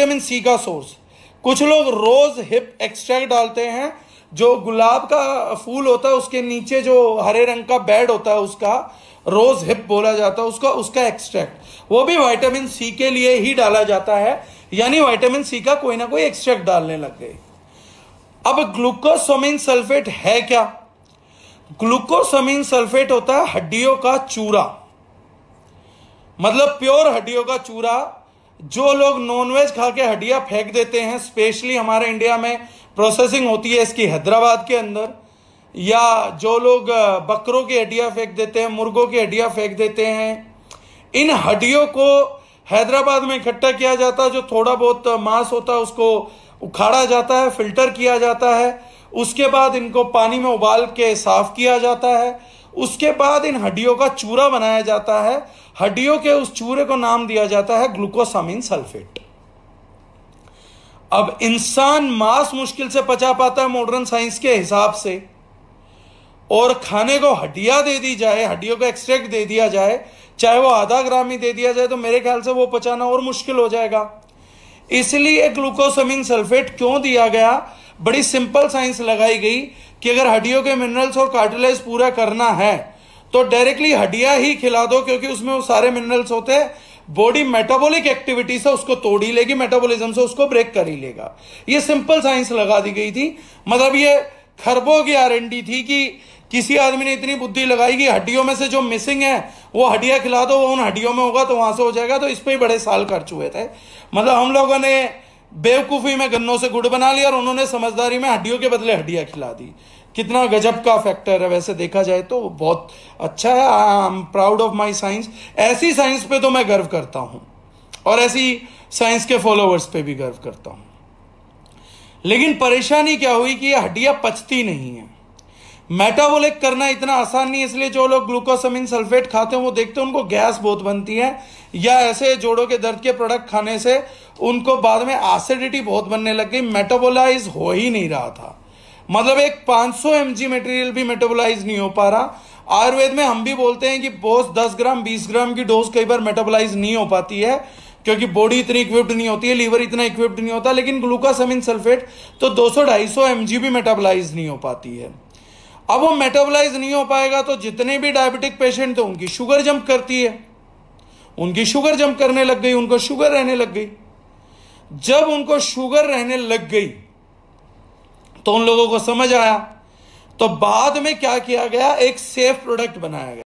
vitamin C का source कुछ लोग रोज हिप एक्सट्रैक्ट डालते हैं जो गुलाब का फूल होता है उसके नीचे जो हरे रंग का बेड होता है उसका रोज हिप बोला जाता है उसका उसका एक्सट्रैक्ट वो भी विटामिन सी के लिए ही डाला जाता है यानी विटामिन सी का कोई ना कोई एक्सट्रैक्ट डालने लग गए अब ग्लूकोसोमिन सल्फेट है क्या ग्लूकोसोमिन सल्फेट होता है हड्डियों का चूरा मतलब प्योर हड्डियों का चूरा जो लोग नॉनवेज खा के हड्डियाँ फेंक देते हैं स्पेशली हमारे इंडिया में प्रोसेसिंग होती है इसकी हैदराबाद के अंदर या जो लोग बकरों की हड्डियाँ फेंक देते हैं मुर्गों की हड्डियाँ फेंक देते हैं इन हड्डियों को हैदराबाद में इकट्ठा किया जाता है जो थोड़ा बहुत मांस होता है उसको उखाड़ा जाता है फिल्टर किया जाता है उसके बाद इनको पानी में उबाल के साफ किया जाता है उसके बाद इन हड्डियों का चूरा बनाया जाता है हड्डियों के उस चूरे को नाम दिया जाता है ग्लूकोसामिन सल्फेट अब इंसान मांस मुश्किल से पचा पाता है मॉडर्न साइंस के हिसाब से और खाने को हड्डियां दे दी जाए हड्डियों का एक्सट्रैक्ट दे दिया जाए चाहे वो आधा ग्राम ही दे दिया जाए तो मेरे ख्याल से वो पचाना और मुश्किल हो जाएगा इसलिए ग्लूकोसमिन सल्फेट क्यों दिया गया बड़ी सिंपल साइंस लगाई गई कि अगर हड्डियों के मिनरल्स और कार्टिलेज पूरा करना है तो डायरेक्टली हड्डियां ही खिला दो क्योंकि उसमें वो सारे मिनरल्स होते हैं बॉडी मेटाबॉलिक एक्टिविटी से उसको तोड़ ही लेगी मेटाबॉलिज्म से उसको ब्रेक कर ही लेगा ये सिंपल साइंस लगा दी गई थी मतलब ये खरबों की आर थी कि किसी आदमी ने इतनी बुद्धि लगाई कि हड्डियों में से जो मिसिंग है वो हड्डियां खिला दो वो उन हड्डियों में होगा तो वहां से हो जाएगा तो इस पर ही बड़े साल खर्च हुए थे मतलब हम लोगों ने बेवकूफ़ी में गन्नों से गुड़ बना लिया और उन्होंने समझदारी में हड्डियों के बदले हड्डियाँ खिला दी कितना गजब का फैक्टर है वैसे देखा जाए तो बहुत अच्छा है I am proud of my science ऐसी साइंस पे तो मैं गर्व करता हूं और ऐसी साइंस के फॉलोअर्स पे भी गर्व करता हूं लेकिन परेशानी क्या हुई कि ये हड्डियाँ पचती नहीं है मेटाबोलिक करना इतना आसान नहीं है इसलिए जो लोग ग्लूकोसमिन सल्फेट खाते हैं वो देखते हैं उनको गैस बहुत बनती है या ऐसे जोड़ों के दर्द के प्रोडक्ट खाने से उनको बाद में एसिडिटी बहुत बनने लग गई मेटाबोलाइज हो ही नहीं रहा था मतलब एक 500 सौ मटेरियल भी मेटाबोलाइज नहीं हो पा रहा आयुर्वेद में हम भी बोलते हैं कि बोस 10 ग्राम 20 ग्राम की डोज कई बार मेटाबोलाइज नहीं हो पाती है क्योंकि बॉडी इतनी इक्विप्ड नहीं होती है लीवर इतना इक्विप्ड नहीं होता लेकिन ग्लूकासमिन सल्फेट तो 200 सौ ढाई सौ भी मेटाबोलाइज नहीं हो पाती है अब वो मेटाबोलाइज नहीं हो पाएगा तो जितने भी डायबिटिक पेशेंट थे उनकी शुगर जंप करती है उनकी शुगर जंप करने लग गई उनको शुगर रहने लग गई जब उनको शुगर रहने लग गई तो उन लोगों को समझ आया तो बाद में क्या किया गया एक सेफ प्रोडक्ट बनाया गया